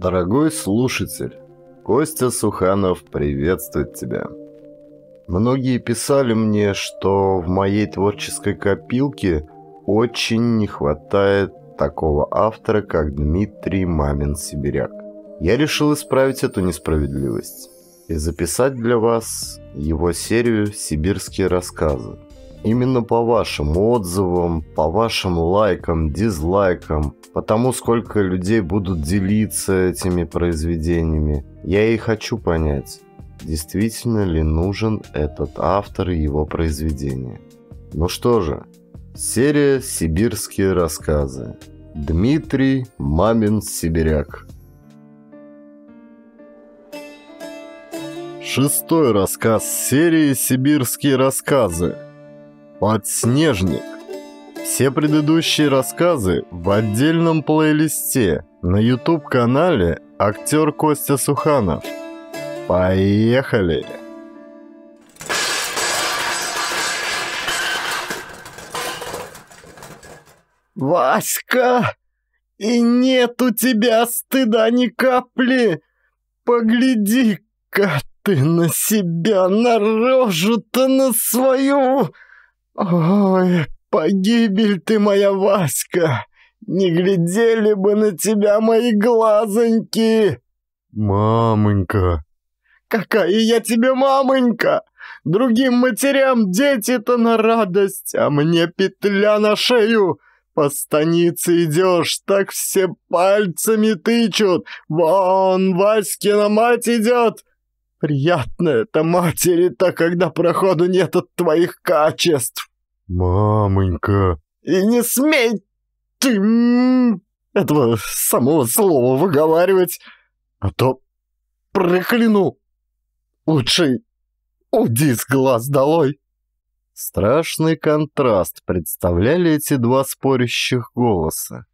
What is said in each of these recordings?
Дорогой слушатель, Костя Суханов приветствует тебя. Многие писали мне, что в моей творческой копилке очень не хватает такого автора, как Дмитрий Мамин-Сибиряк. Я решил исправить эту несправедливость и записать для вас его серию «Сибирские рассказы», именно по вашим отзывам, по вашим лайкам, дизлайкам, по тому, сколько людей будут делиться этими произведениями. Я и хочу понять, действительно ли нужен этот автор и его произведение. Ну что же, серия «Сибирские рассказы». Дмитрий Мамин-Сибиряк. Шестой рассказ серии «Сибирские рассказы». Подснежник. Все предыдущие рассказы в отдельном плейлисте на YouTube-канале актер Костя Суханов. Поехали! «Васька, и нет у тебя стыда ни капли! Погляди-ка ты на себя, на рожу-то на свою!» «Ой, погибель ты моя, Васька! Не глядели бы на тебя мои глазоньки!» «Мамонька!» «Какая я тебе мамонька! Другим матерям дети-то на радость, а мне петля на шею!» По станице идешь, так все пальцами тычут. Вон, Васькина мать идет. Приятно это матери-то, когда проходу нет от твоих качеств. «Мамонька!» «И не смей ты этого самого слова выговаривать, а то прокляну! Лучше уйди с глаз долой!» Страшный контраст представляли эти два спорящих голоса.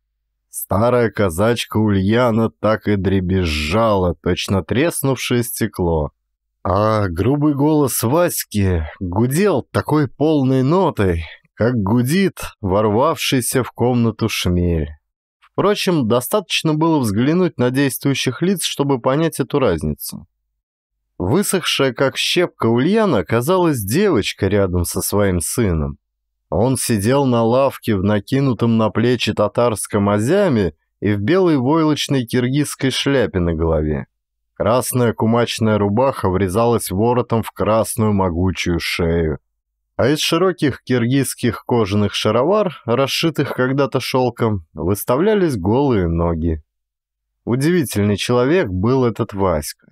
Старая казачка Ульяна так и дребезжала, точно треснувшее стекло. А грубый голос Васьки гудел такой полной нотой, как гудит ворвавшийся в комнату шмель. Впрочем, достаточно было взглянуть на действующих лиц, чтобы понять эту разницу. Высохшая как щепка Ульяна казалась девочка рядом со своим сыном. Он сидел на лавке в накинутом на плечи татарском азяме и в белой войлочной киргизской шляпе на голове. Красная кумачная рубаха врезалась воротом в красную могучую шею. А из широких киргизских кожаных шаровар, расшитых когда-то шелком, выставлялись голые ноги. Удивительный человек был этот Васька.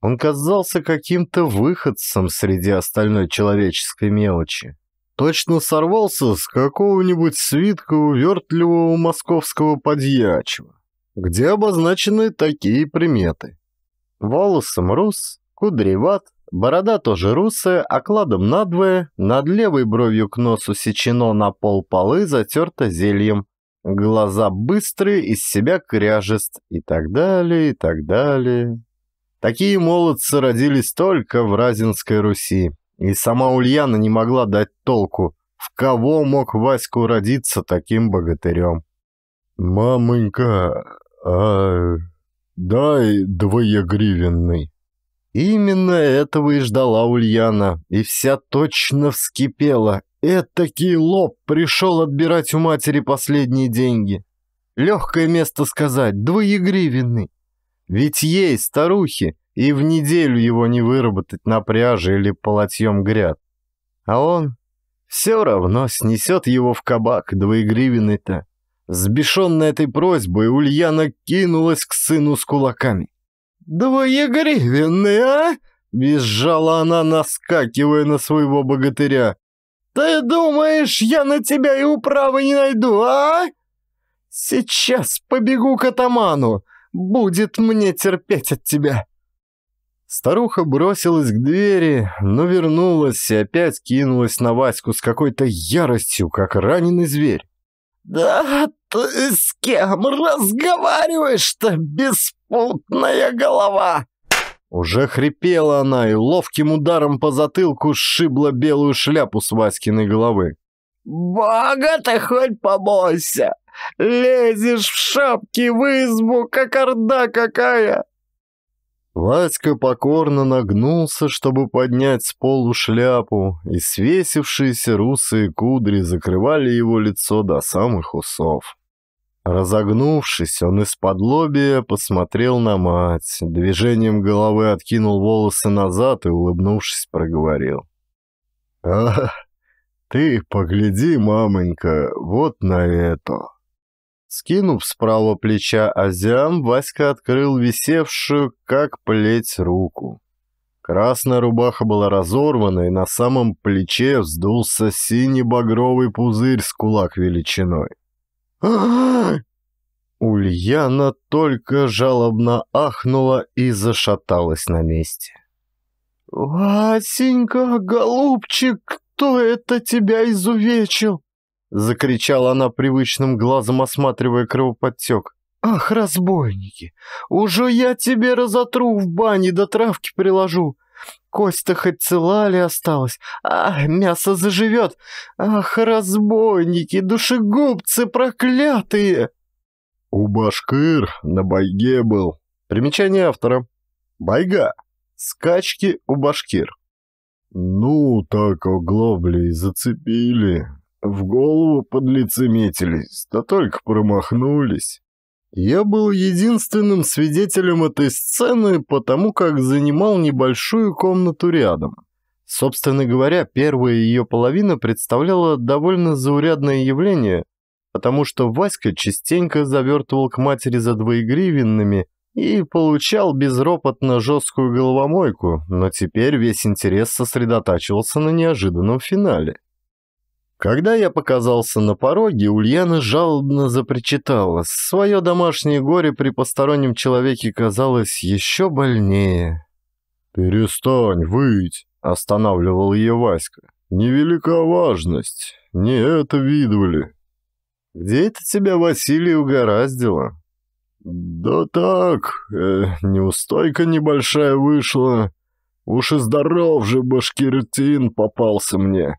Он казался каким-то выходцем среди остальной человеческой мелочи. Точно сорвался с какого-нибудь свитка увертливого московского подьячего, где обозначены такие приметы. Волосом рус, кудреват, борода тоже русая, окладом а надвое, над левой бровью к носу сечено на пол полы, затерто зельем. Глаза быстрые, из себя кряжест и так далее, и так далее. Такие молодцы родились только в Разинской Руси. И сама Ульяна не могла дать толку, в кого мог Ваську родиться таким богатырем. «Мамонька, а Дай двоегривенный. Именно этого и ждала Ульяна, и вся точно вскипела. Этакий лоб пришел отбирать у матери последние деньги. Легкое место сказать, двоегривенный. Ведь ей, старухе, и в неделю его не выработать на пряже или полотьем гряд. А он все равно снесет его в кабак двоегривенный-то. Сбешенная этой просьбой, Ульяна кинулась к сыну с кулаками. «Двоегривенный, а?» — визжала она, наскакивая на своего богатыря. «Ты думаешь, я на тебя и управы не найду, а? Сейчас побегу к атаману. Будет мне терпеть от тебя». Старуха бросилась к двери, но вернулась и опять кинулась на Ваську с какой-то яростью, как раненый зверь. «Да ты с кем разговариваешь-то, беспутная голова?» Уже хрипела она и ловким ударом по затылку сшибла белую шляпу с Васькиной головы. «Бога ты хоть побойся! Лезешь в шапки в избу, как орда какая! Васька покорно нагнулся, чтобы поднять с полу шляпу, и свесившиеся русые кудри закрывали его лицо до самых усов. Разогнувшись, он из-под лобия посмотрел на мать, движением головы откинул волосы назад и, улыбнувшись, проговорил. «Ах, ты погляди, мамонька, вот на это!» Скинув с правого плеча азиам, Васька открыл висевшую, как плеть, руку. Красная рубаха была разорвана, и на самом плече вздулся синий-багровый пузырь с кулак величиной. Ульяна только жалобно ахнула и зашаталась на месте. «Васенька, голубчик, кто это тебя изувечил?» Закричала она привычным глазом, осматривая кровоподтек. «Ах, разбойники! Уже я тебе разотру в бане, до да травки приложу! Кость-то хоть цела ли осталась? Ах, мясо заживет! Ах, разбойники, душегубцы проклятые!» «У башкир на байге был». Примечание автора. «Байга. Скачки у башкир». «Ну, так оглобли и зацепили. В голову подлицеметились, да только промахнулись. Я был единственным свидетелем этой сцены, потому как занимал небольшую комнату рядом. Собственно говоря, первая ее половина представляла довольно заурядное явление, потому что Васька частенько завертывал к матери за двоегривенными и получал безропотно жесткую головомойку, но теперь весь интерес сосредотачивался на неожиданном финале. Когда я показался на пороге, Ульяна жалобно запричитала. Свое домашнее горе при постороннем человеке казалось еще больнее. «Перестань выть!» — останавливал ее Васька. «Невелика важность. Не это видывали». «Где это тебя Василий угораздило?» «Да так, э, неустойка небольшая вышла. Уж и здоров же башкиртин попался мне».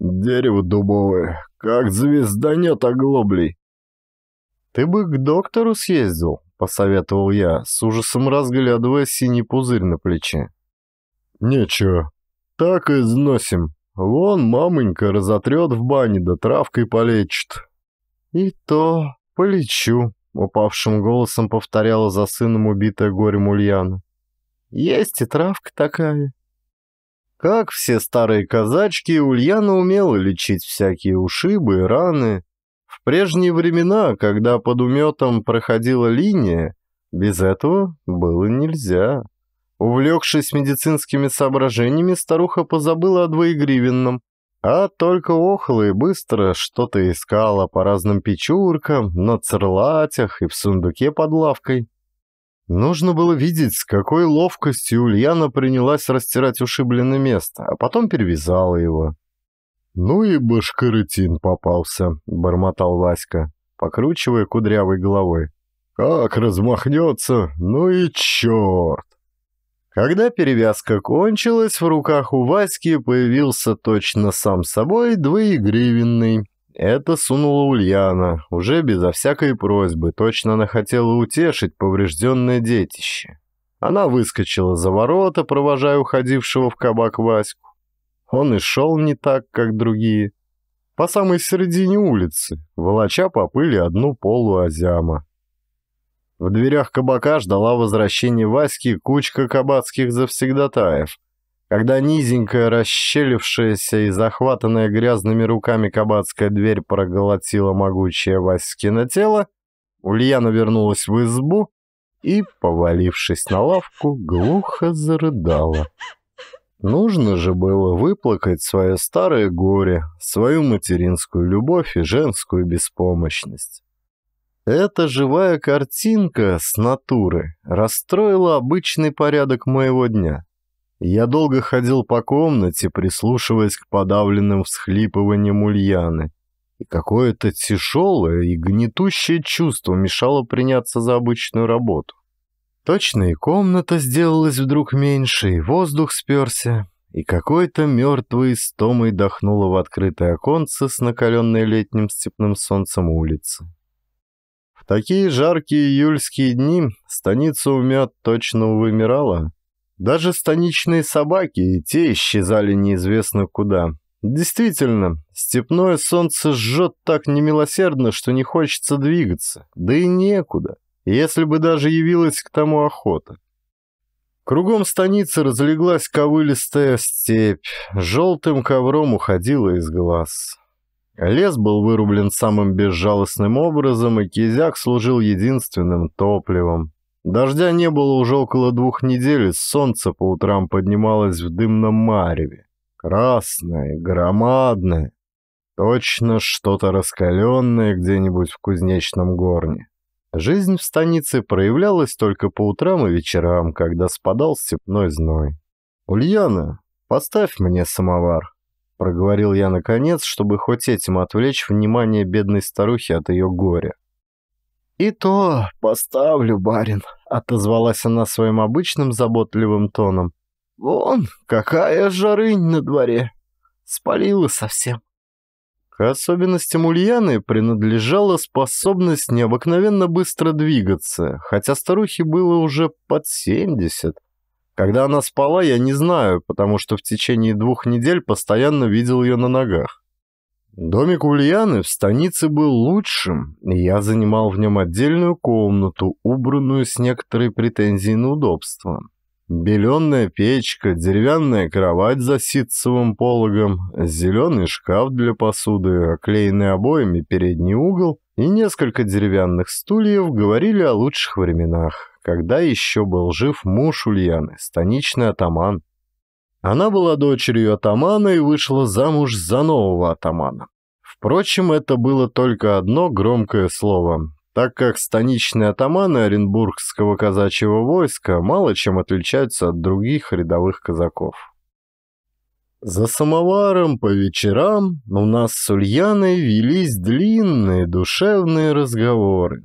Дерево дубовое, как звезда нет оглоблей. Ты бы к доктору съездил, посоветовал я, с ужасом разглядывая синий пузырь на плече. Нечего, так и износим. Вон мамонька разотрет в бане, да травкой полечит. И то полечу, упавшим голосом повторяла за сыном убитая горем Ульяна. Есть и травка такая. Как все старые казачки, Ульяна умела лечить всякие ушибы и раны. В прежние времена, когда под уметом проходила линия, без этого было нельзя. Увлекшись медицинскими соображениями, старуха позабыла о двоегривенном, а только охла и быстро что-то искала по разным печуркам, на церлатях и в сундуке под лавкой. Нужно было видеть, с какой ловкостью Ульяна принялась растирать ушибленное место, а потом перевязала его. «Ну и башкарытин попался», — бормотал Васька, покручивая кудрявой головой. «Как размахнется! Ну и черт!» Когда перевязка кончилась, в руках у Васьки появился точно сам собой двоегривенный. Это сунула Ульяна, уже безо всякой просьбы, точно она хотела утешить поврежденное детище. Она выскочила за ворота, провожая уходившего в кабак Ваську. Он и шел не так, как другие. По самой середине улицы, волоча по пыли одну полу озяма. В дверях кабака ждала возвращение Васьки кучка кабацких завсегдатаев — когда низенькая, расщелившаяся и захватанная грязными руками кабацкая дверь проглотила могучее Васькино тело, Ульяна вернулась в избу и, повалившись на лавку, глухо зарыдала. Нужно же было выплакать свое старое горе, свою материнскую любовь и женскую беспомощность. Эта живая картинка с натуры расстроила обычный порядок моего дня — я долго ходил по комнате, прислушиваясь к подавленным всхлипываниям Ульяны. И какое-то тяжелое и гнетущее чувство мешало приняться за обычную работу. Точно и комната сделалась вдруг меньше, и воздух сперся, и какой-то мертвый стомой дохнуло в открытое оконце с накаленной летним степным солнцем улицы. В такие жаркие июльские дни станица умят точно вымирала, даже станичные собаки и те исчезали неизвестно куда. Действительно, степное солнце жжет так немилосердно, что не хочется двигаться, да и некуда, если бы даже явилась к тому охота. Кругом станицы разлеглась ковылистая степь, желтым ковром уходила из глаз. Лес был вырублен самым безжалостным образом, и кизяк служил единственным топливом. Дождя не было уже около двух недель, солнце по утрам поднималось в дымном мареве. Красное, громадное. Точно что-то раскаленное где-нибудь в кузнечном горне. Жизнь в станице проявлялась только по утрам и вечерам, когда спадал степной зной. «Ульяна, поставь мне самовар», — проговорил я наконец, чтобы хоть этим отвлечь внимание бедной старухи от ее горя. «И то поставлю, барин», — отозвалась она своим обычным заботливым тоном. «Вон, какая жарынь на дворе! Спалила совсем». К особенностям Ульяны принадлежала способность необыкновенно быстро двигаться, хотя старухе было уже под семьдесят. Когда она спала, я не знаю, потому что в течение двух недель постоянно видел ее на ногах. Домик Ульяны в станице был лучшим, и я занимал в нем отдельную комнату, убранную с некоторой претензией на удобство. Беленная печка, деревянная кровать за ситцевым пологом, зеленый шкаф для посуды, оклеенный обоями передний угол и несколько деревянных стульев говорили о лучших временах, когда еще был жив муж Ульяны, станичный атаман. Она была дочерью атамана и вышла замуж за нового атамана. Впрочем, это было только одно громкое слово, так как станичные атаманы Оренбургского казачьего войска мало чем отличаются от других рядовых казаков. За самоваром по вечерам у нас с Ульяной велись длинные душевные разговоры.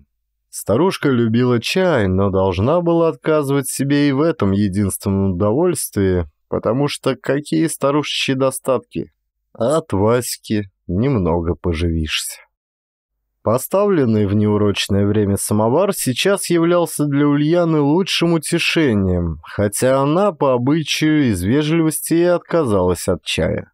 Старушка любила чай, но должна была отказывать себе и в этом единственном удовольствии, потому что какие старушечьи достатки? От Васьки немного поживишься. Поставленный в неурочное время самовар сейчас являлся для Ульяны лучшим утешением, хотя она по обычаю из вежливости и отказалась от чая.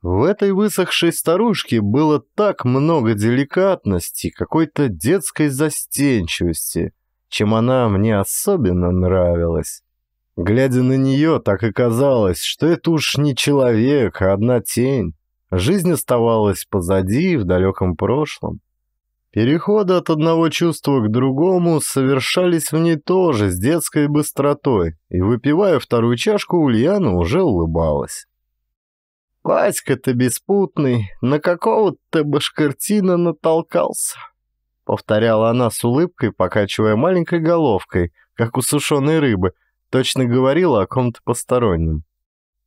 В этой высохшей старушке было так много деликатности, какой-то детской застенчивости, чем она мне особенно нравилась. Глядя на нее, так и казалось, что это уж не человек, а одна тень. Жизнь оставалась позади, в далеком прошлом. Переходы от одного чувства к другому совершались в ней тоже с детской быстротой, и, выпивая вторую чашку, Ульяна уже улыбалась. «Васька ты беспутный, на какого-то башкартина натолкался», — повторяла она с улыбкой, покачивая маленькой головкой, как у сушеной рыбы — Точно говорила о ком-то постороннем.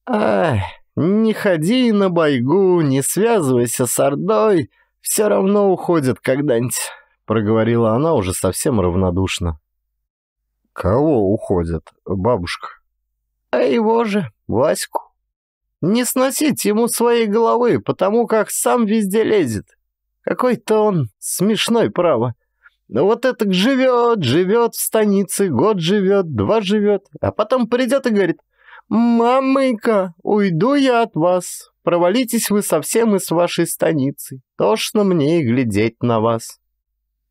«Ах, не ходи на бойгу, не связывайся с Ордой, все равно уходят когда-нибудь», — проговорила она уже совсем равнодушно. «Кого уходят, бабушка?» «А его же, Ваську. Не сносить ему своей головы, потому как сам везде лезет. Какой-то он смешной, право. Ну вот этот живет, живет в станице, год живет, два живет, а потом придет и говорит, «Мамыка, уйду я от вас, провалитесь вы совсем из вашей станицы, тошно мне и глядеть на вас».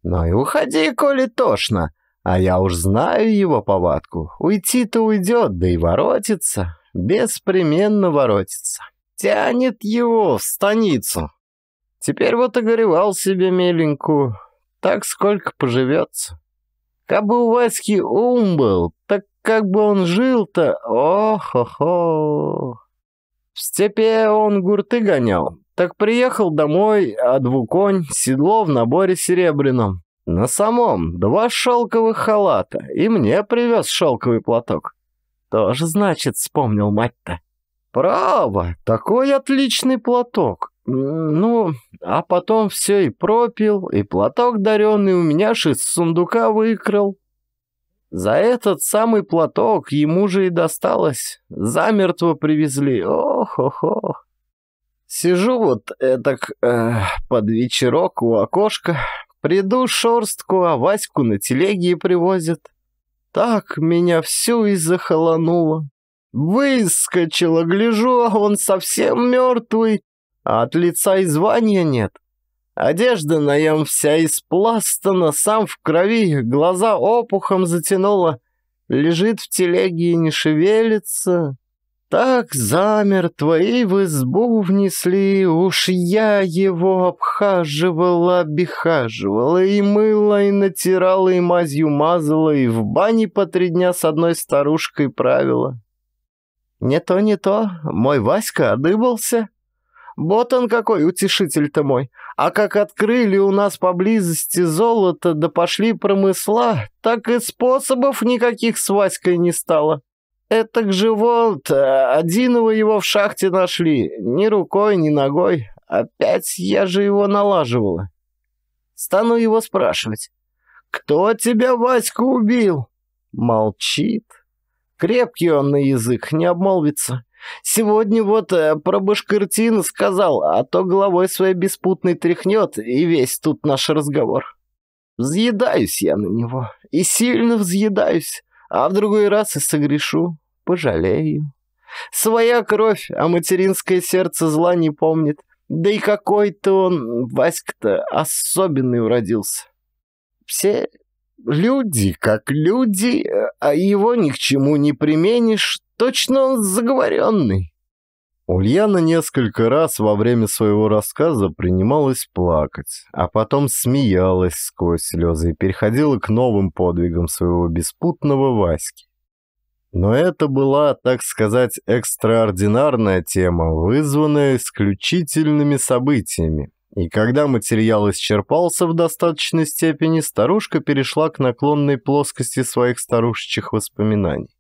«Ну и уходи, коли тошно, а я уж знаю его повадку, уйти-то уйдет, да и воротится, беспременно воротится, тянет его в станицу». Теперь вот огоревал себе меленькую, так сколько поживется. Кабы у Васьки ум был, так как бы он жил-то, о-хо-хо. В степи он гурты гонял, так приехал домой, а двуконь, седло в наборе серебряном. На самом два шелковых халата, и мне привез шелковый платок. Тоже, значит, вспомнил мать-то. Право, такой отличный платок. Ну, а потом все и пропил, и платок даренный у меня ж из сундука выкрал. За этот самый платок ему же и досталось. Замертво привезли. Ох-ох-ох. Сижу вот этак э, под вечерок у окошка, приду шорстку, а Ваську на телеге привозят. Так меня всю и захолонуло. Выскочила, гляжу, а он совсем мертвый, а от лица и звания нет. Одежда на нем вся испластана, сам в крови, глаза опухом затянула, лежит в телеге и не шевелится. Так замертво и в избу внесли, уж я его обхаживала, обихаживала, и мыла, и натирала, и мазью мазала, и в бане по три дня с одной старушкой правила. «Не то, не то. Мой Васька одыбался. Вот он какой, утешитель-то мой. А как открыли у нас поблизости золото, да пошли промысла, так и способов никаких с Васькой не стало. Этак же вот, э, одиного его в шахте нашли, ни рукой, ни ногой. Опять я же его налаживала. Стану его спрашивать. «Кто тебя, Васька, убил?» Молчит. Крепкий он на язык, не обмолвится. Сегодня вот э, про Башкиртин сказал, а то головой своей беспутной тряхнет, и весь тут наш разговор. Взъедаюсь я на него, и сильно взъедаюсь, а в другой раз и согрешу, пожалею. Своя кровь, а материнское сердце зла не помнит. Да и какой-то он, Васька-то, особенный уродился. Все Люди, как люди, а его ни к чему не применишь, точно он заговоренный. Ульяна несколько раз во время своего рассказа принималась плакать, а потом смеялась сквозь слезы и переходила к новым подвигам своего беспутного Васьки. Но это была, так сказать, экстраординарная тема, вызванная исключительными событиями, и когда материал исчерпался в достаточной степени, старушка перешла к наклонной плоскости своих старушечьих воспоминаний.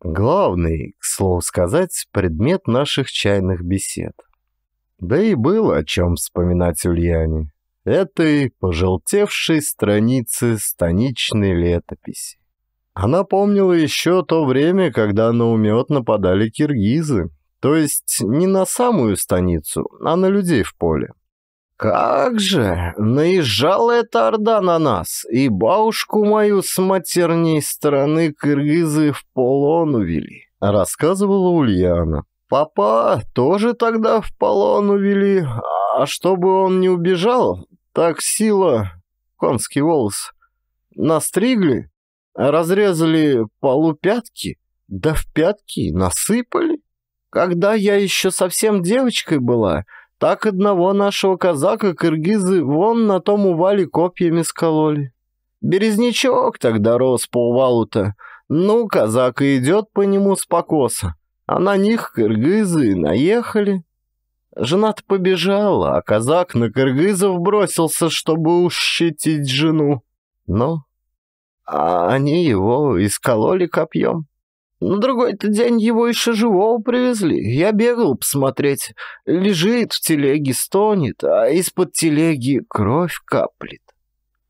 Главный, к слову сказать, предмет наших чайных бесед. Да и было о чем вспоминать Ульяне. Этой пожелтевшей страницы станичной летописи. Она помнила еще то время, когда на умет нападали киргизы. То есть не на самую станицу, а на людей в поле. Как же! Наезжала эта орда на нас, и бабушку мою с матерней стороны кыргызы в полон увели, рассказывала Ульяна. Папа тоже тогда в полон увели, а чтобы он не убежал, так сила, конский волос, настригли, разрезали полупятки, да в пятки насыпали. Когда я еще совсем девочкой была, так одного нашего казака кыргизы вон на том увале копьями скололи. Березнячок тогда рос по увалу-то. Ну, казак идет по нему с покоса. А на них кыргызы наехали. Жена-то побежала, а казак на кыргызов бросился, чтобы ущитить жену. Но а они его искололи копьем. На другой-то день его еще живого привезли. Я бегал посмотреть. Лежит в телеге, стонет, а из-под телеги кровь каплет.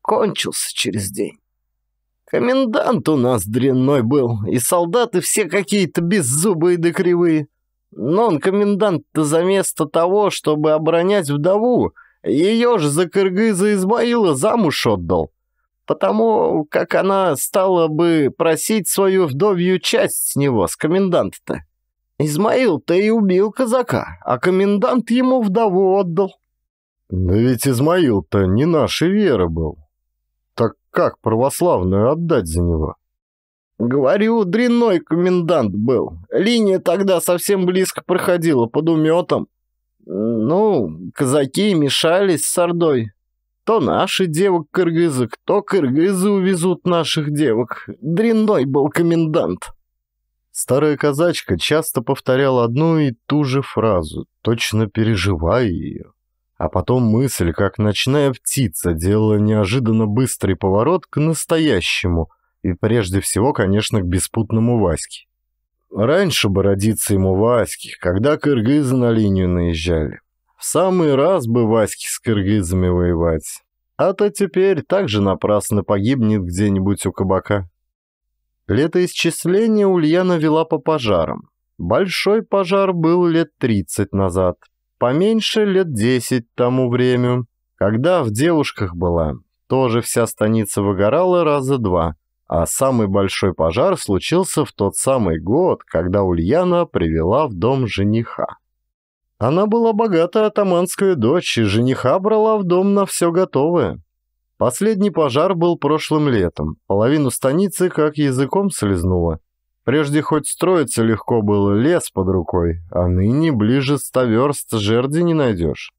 Кончился через день. Комендант у нас дрянной был, и солдаты все какие-то беззубые да кривые. Но он комендант-то за место того, чтобы оборонять вдову, ее же за Кыргыза Измаила замуж отдал потому как она стала бы просить свою вдовью часть с него, с коменданта-то. Измаил-то и убил казака, а комендант ему вдову отдал. Но ведь Измаил-то не нашей веры был. Так как православную отдать за него? Говорю, дрянной комендант был. Линия тогда совсем близко проходила под уметом. Ну, казаки мешались с ордой, то наши девок-кыргызок, то кыргызы увезут наших девок. Дрянной был комендант. Старая казачка часто повторяла одну и ту же фразу, точно переживая ее. А потом мысль, как ночная птица, делала неожиданно быстрый поворот к настоящему и прежде всего, конечно, к беспутному Ваське. Раньше бы родиться ему Ваське, когда кыргызы на линию наезжали. В самый раз бы Ваське с киргизами воевать. А то теперь так же напрасно погибнет где-нибудь у кабака. Летоисчисление Ульяна вела по пожарам. Большой пожар был лет 30 назад, поменьше лет 10 тому времени, когда в девушках была. Тоже вся станица выгорала раза два, а самый большой пожар случился в тот самый год, когда Ульяна привела в дом жениха. Она была богата атаманская дочь и жениха брала в дом на все готовое. Последний пожар был прошлым летом, половину станицы как языком слезнула. Прежде хоть строиться легко было, лес под рукой, а ныне ближе ста верст жерди не найдешь.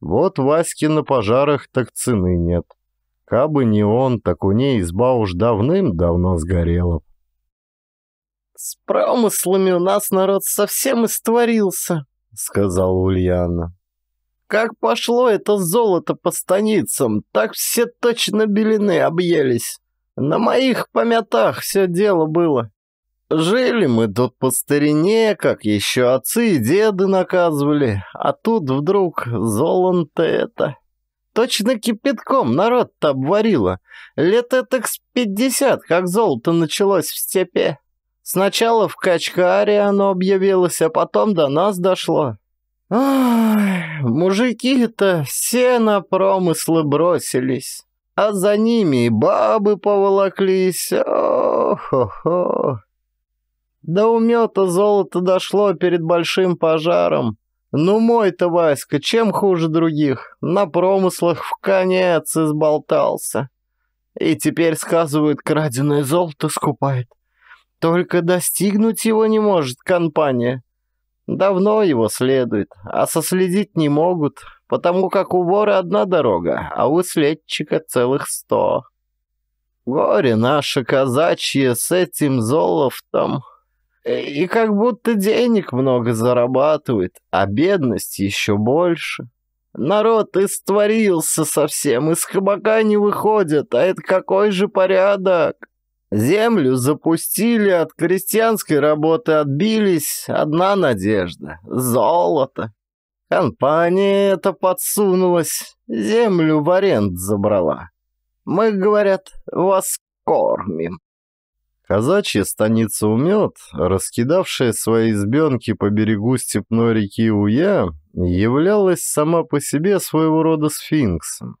Вот Ваське на пожарах так цены нет. Кабы не он, так у ней изба уж давным-давно сгорела. «С промыслами у нас народ совсем истворился», сказал Ульяна. «Как пошло это золото по станицам, так все точно белины объелись. На моих помятах все дело было. Жили мы тут по старине, как еще отцы и деды наказывали, а тут вдруг золото это. Точно кипятком народ-то обварило. Лет этак с пятьдесят, как золото началось в степи». Сначала в Качкаре оно объявилось, а потом до нас дошло. мужики-то все на промыслы бросились, а за ними и бабы поволоклись. О-хо-хо. До умета золото дошло перед большим пожаром. Ну мой-то Васька, чем хуже других, на промыслах в конец изболтался. И теперь, сказывают, краденое золото скупает. Только достигнуть его не может компания. Давно его следует, а соследить не могут, потому как у вора одна дорога, а у следчика целых сто. Горе наше казачье с этим золотом. И как будто денег много зарабатывает, а бедность еще больше. Народ истворился совсем, из кабака не выходит, а это какой же порядок? Землю запустили, от крестьянской работы отбились. Одна надежда — золото. Компания эта подсунулась, землю в аренд забрала. Мы, говорят, вас кормим. Казачья станица Умет, раскидавшая свои избенки по берегу степной реки Уя, являлась сама по себе своего рода сфинксом.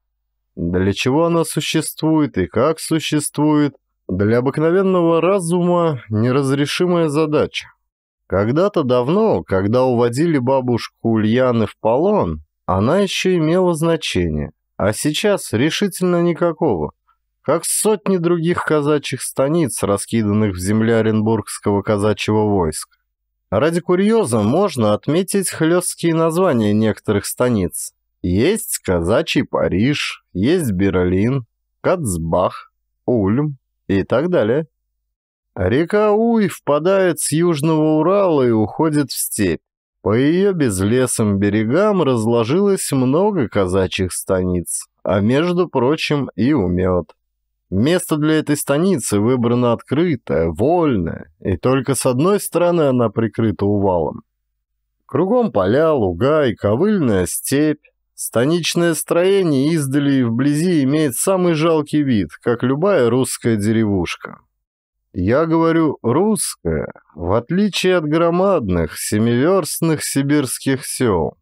Для чего она существует и как существует, для обыкновенного разума неразрешимая задача. Когда-то давно, когда уводили бабушку Ульяны в полон, она еще имела значение, а сейчас решительно никакого. Как сотни других казачьих станиц, раскиданных в земле Оренбургского казачьего войска. Ради курьеза можно отметить хлесткие названия некоторых станиц. Есть казачий Париж, есть Берлин, Кацбах, Ульм, и так далее. Река Уй впадает с южного Урала и уходит в степь. По ее безлесым берегам разложилось много казачьих станиц, а между прочим и умет. Место для этой станицы выбрано открытое, вольное, и только с одной стороны она прикрыта увалом. Кругом поля, луга и ковыльная степь, Станичное строение издали и вблизи имеет самый жалкий вид, как любая русская деревушка. Я говорю «русская», в отличие от громадных, семиверстных сибирских сел.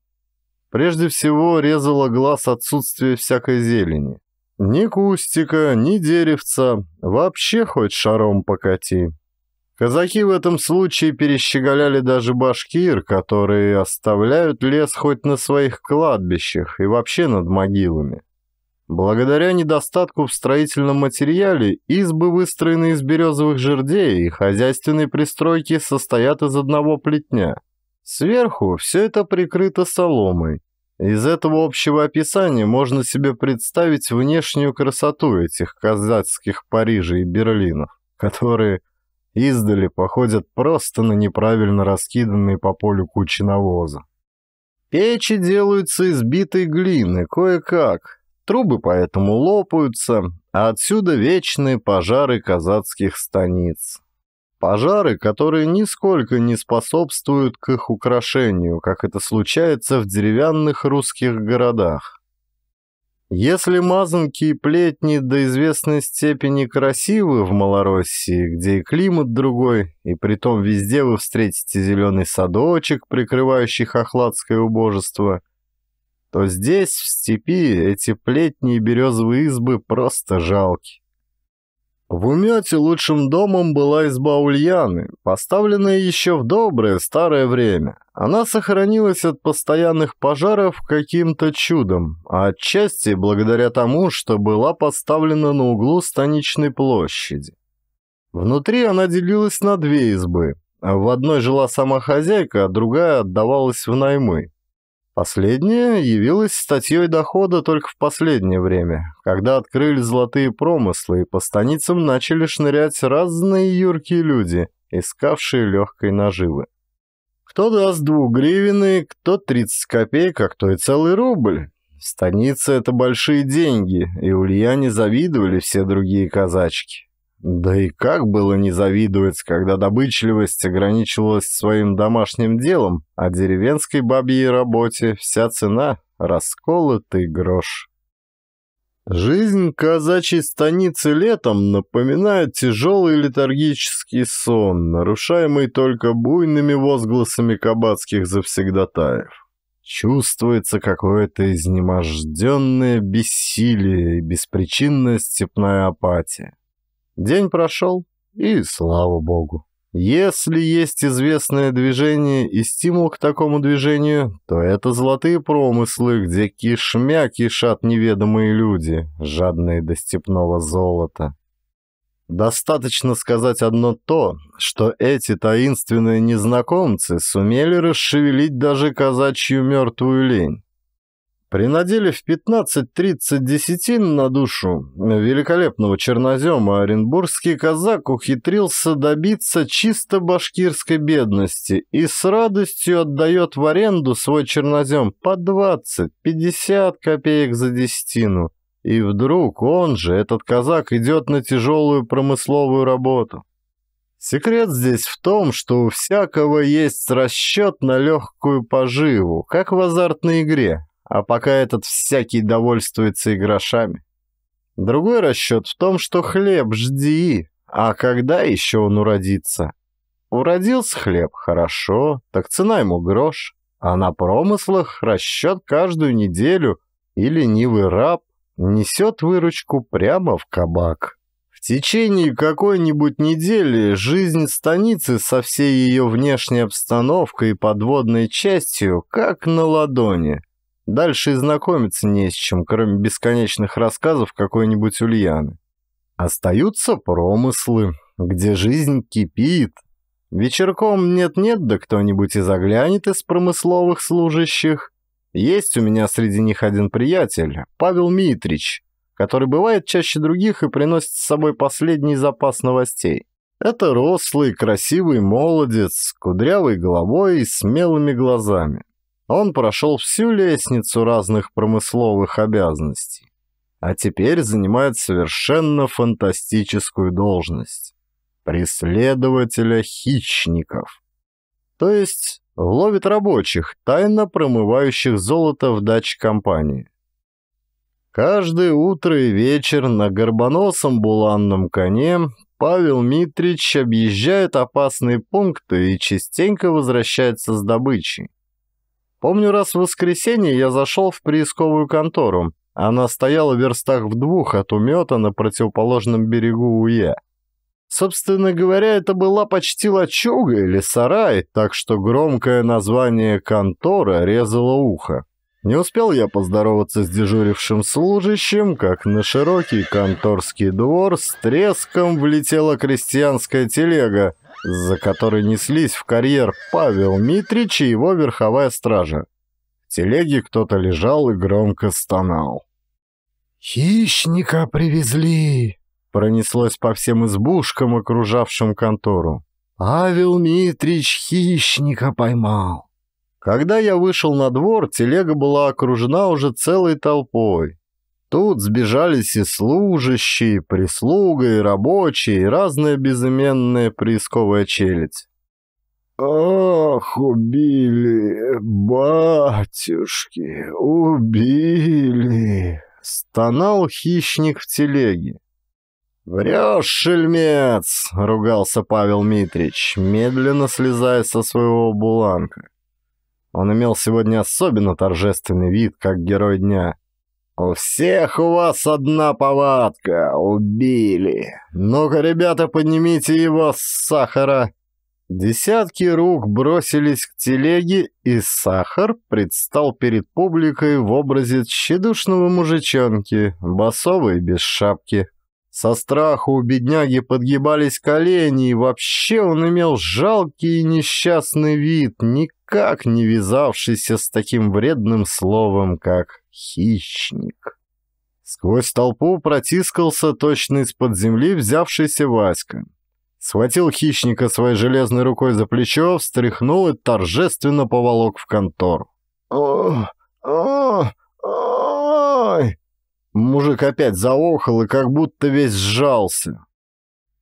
Прежде всего резало глаз отсутствие всякой зелени. Ни кустика, ни деревца, вообще хоть шаром покати. Казаки в этом случае перещеголяли даже башкир, которые оставляют лес хоть на своих кладбищах и вообще над могилами. Благодаря недостатку в строительном материале избы выстроены из березовых жердей, и хозяйственные пристройки состоят из одного плетня. Сверху все это прикрыто соломой. Из этого общего описания можно себе представить внешнюю красоту этих казацких Парижей и Берлинов, которые издали походят просто на неправильно раскиданные по полю кучи навоза. Печи делаются из битой глины, кое-как. Трубы поэтому лопаются, а отсюда вечные пожары казацких станиц. Пожары, которые нисколько не способствуют к их украшению, как это случается в деревянных русских городах. Если мазанки и плетни до известной степени красивы в Малороссии, где и климат другой, и притом везде вы встретите зеленый садочек, прикрывающий хохладское убожество, то здесь, в степи, эти плетни и березовые избы просто жалки. В Умете лучшим домом была изба Ульяны, поставленная еще в доброе старое время. Она сохранилась от постоянных пожаров каким-то чудом, а отчасти благодаря тому, что была поставлена на углу станичной площади. Внутри она делилась на две избы. В одной жила сама хозяйка, а другая отдавалась в наймы. Последняя явилась статьей дохода только в последнее время, когда открыли золотые промыслы и по станицам начали шнырять разные юркие люди, искавшие легкой наживы. Кто даст двух гривен, кто тридцать копеек, а кто и целый рубль. Станица — это большие деньги, и Ульяне завидовали все другие казачки. Да и как было не завидовать, когда добычливость ограничивалась своим домашним делом, а деревенской бабьей работе вся цена — расколотый грош. Жизнь казачьей станицы летом напоминает тяжелый летаргический сон, нарушаемый только буйными возгласами кабацких завсегдатаев. Чувствуется какое-то изнеможденное бессилие и беспричинная степная апатия. День прошел, и слава богу. Если есть известное движение и стимул к такому движению, то это золотые промыслы, где кишмя кишат неведомые люди, жадные до степного золота. Достаточно сказать одно то, что эти таинственные незнакомцы сумели расшевелить даже казачью мертвую лень. Принадели в 15-30 десятин на душу великолепного чернозема оренбургский казак ухитрился добиться чисто башкирской бедности и с радостью отдает в аренду свой чернозем по 20-50 копеек за десятину. И вдруг он же, этот казак, идет на тяжелую промысловую работу. Секрет здесь в том, что у всякого есть расчет на легкую поживу, как в азартной игре а пока этот всякий довольствуется и грошами. Другой расчет в том, что хлеб жди, а когда еще он уродится? Уродился хлеб, хорошо, так цена ему грош, а на промыслах расчет каждую неделю и ленивый раб несет выручку прямо в кабак. В течение какой-нибудь недели жизнь станицы со всей ее внешней обстановкой и подводной частью как на ладони – Дальше и знакомиться не с чем, кроме бесконечных рассказов какой-нибудь Ульяны. Остаются промыслы, где жизнь кипит. Вечерком нет-нет, да кто-нибудь и заглянет из промысловых служащих. Есть у меня среди них один приятель, Павел Митрич, который бывает чаще других и приносит с собой последний запас новостей. Это рослый, красивый молодец, с кудрявой головой и смелыми глазами. Он прошел всю лестницу разных промысловых обязанностей, а теперь занимает совершенно фантастическую должность – преследователя хищников. То есть ловит рабочих, тайно промывающих золото в дач компании. Каждое утро и вечер на горбоносом буланном коне Павел Митрич объезжает опасные пункты и частенько возвращается с добычей. Помню, раз в воскресенье я зашел в приисковую контору. Она стояла в верстах в двух от умета на противоположном берегу Уе. Собственно говоря, это была почти лачуга или сарай, так что громкое название контора резало ухо. Не успел я поздороваться с дежурившим служащим, как на широкий конторский двор с треском влетела крестьянская телега, за которой неслись в карьер Павел Митрич и его верховая стража. В телеге кто-то лежал и громко стонал. «Хищника привезли!» Пронеслось по всем избушкам, окружавшим контору. «Павел Митрич хищника поймал!» Когда я вышел на двор, телега была окружена уже целой толпой. Тут сбежались и служащие, и прислуга, и рабочие, и разная безыменная приисковая челядь. «Ах, убили, батюшки, убили!» — стонал хищник в телеге. «Врешь, шельмец!» — ругался Павел Митрич, медленно слезая со своего буланка. Он имел сегодня особенно торжественный вид, как герой дня — «У всех у вас одна повадка. Убили. Ну-ка, ребята, поднимите его с сахара». Десятки рук бросились к телеге, и сахар предстал перед публикой в образе тщедушного мужичонки, басовой без шапки. Со страху у бедняги подгибались колени, и вообще он имел жалкий и несчастный вид, никак не вязавшийся с таким вредным словом, как Хищник. Сквозь толпу протискался точно из-под земли взявшийся Васька. Схватил хищника своей железной рукой за плечо, встряхнул и торжественно поволок в контору. «О, о, ой!» Мужик опять заохал и как будто весь сжался.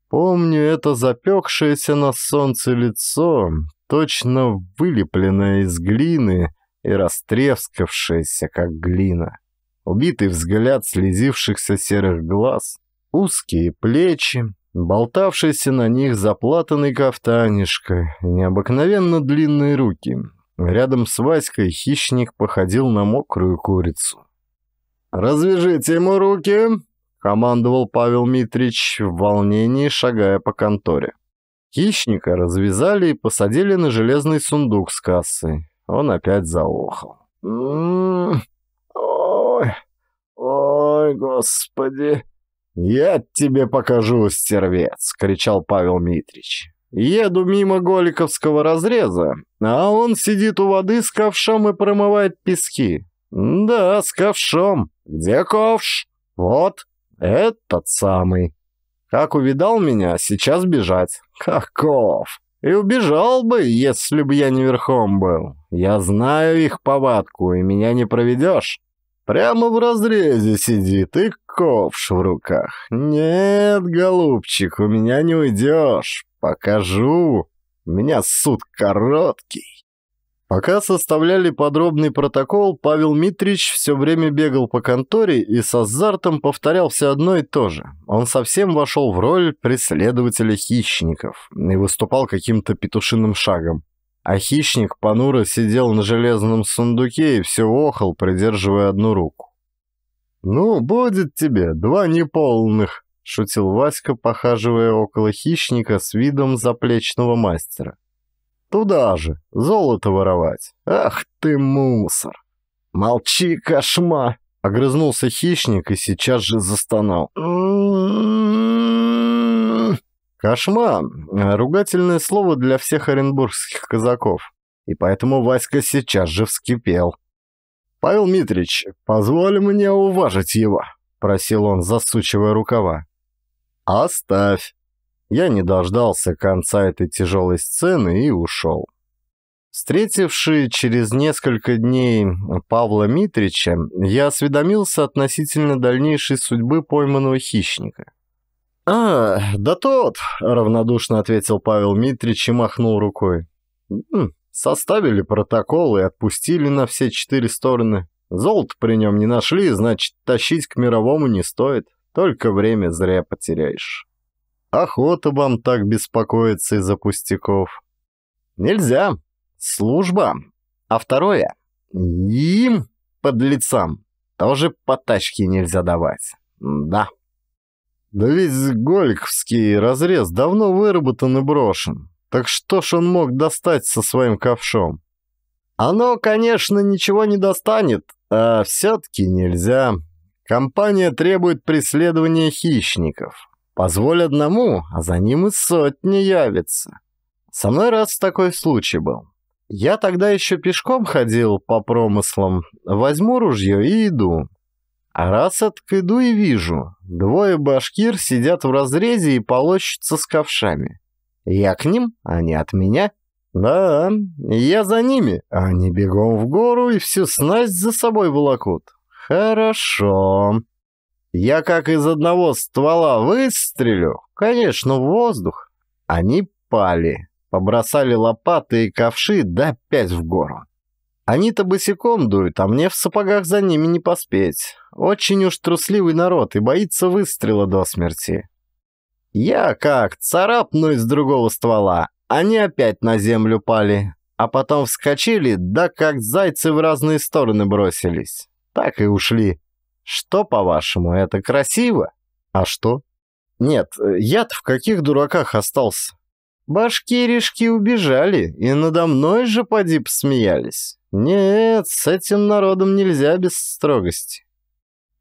Помню это запекшееся на солнце лицо, точно вылепленное из глины, и растрескавшаяся, как глина. Убитый взгляд слезившихся серых глаз, узкие плечи, болтавшийся на них заплатанный кафтанишка, необыкновенно длинные руки. Рядом с Васькой хищник походил на мокрую курицу. «Развяжите ему руки!» — командовал Павел Митрич в волнении, шагая по конторе. Хищника развязали и посадили на железный сундук с кассой. Он опять заохал. «М-м-м, ой! Ой, господи!» «Я тебе покажу, стервец!» — кричал Павел Митрич. «Еду мимо Голиковского разреза, а он сидит у воды с ковшом и промывает пески». «Да, с ковшом. Где ковш?» «Вот, этот самый». Как увидал меня, сейчас бежать. Каков? И убежал бы, если бы я не верхом был. Я знаю их повадку, и меня не проведешь. Прямо в разрезе сидит и ковш в руках. Нет, голубчик, у меня не уйдешь. Покажу. У меня суд короткий. Пока составляли подробный протокол, Павел Митрич все время бегал по конторе и с азартом повторял все одно и то же. Он совсем вошел в роль преследователя хищников и выступал каким-то петушиным шагом. А хищник понуро сидел на железном сундуке и все охал, придерживая одну руку. «Ну, будет тебе, два неполных», — шутил Васька, похаживая около хищника с видом заплечного мастера. Туда же, золото воровать. Ах ты мусор! Молчи, кошма! Огрызнулся хищник и сейчас же застонал. Кошма — ругательное слово для всех оренбургских казаков, и поэтому Васька сейчас же вскипел. «Павел Митрич, позволь мне уважить его», — просил он, засучивая рукава. «Оставь», я не дождался конца этой тяжелой сцены и ушел. Встретивший через несколько дней Павла Митрича, я осведомился относительно дальнейшей судьбы пойманного хищника. «А, да тот», — равнодушно ответил Павел Митрич и махнул рукой. «Составили протокол и отпустили на все четыре стороны. Золото при нем не нашли, значит, тащить к мировому не стоит. Только время зря потеряешь». Охота вам так беспокоиться из-за пустяков. Нельзя. Служба. А второе. Им, подлецам, тоже по тачке нельзя давать. Да. Да ведь Гольковский разрез давно выработан и брошен. Так что ж он мог достать со своим ковшом? Оно, конечно, ничего не достанет, а все-таки нельзя. Компания требует преследования хищников. Позволь одному, а за ним и сотни явится. Со мной раз такой случай был. Я тогда еще пешком ходил по промыслам, возьму ружье и иду. А раз иду и вижу, двое башкир сидят в разрезе и полощутся с ковшами. Я к ним, а не от меня. Да, я за ними, они бегом в гору и всю снасть за собой волокут. Хорошо. Я как из одного ствола выстрелю, конечно, в воздух. Они пали, побросали лопаты и ковши, да пять в гору. Они-то босиком дуют, а мне в сапогах за ними не поспеть. Очень уж трусливый народ и боится выстрела до смерти. Я как царапну из другого ствола, они опять на землю пали, а потом вскочили, да как зайцы в разные стороны бросились. Так и ушли. Что, по-вашему, это красиво? А что? Нет, э, я-то в каких дураках остался? Башкиришки убежали, и надо мной же поди посмеялись. Нет, с этим народом нельзя без строгости.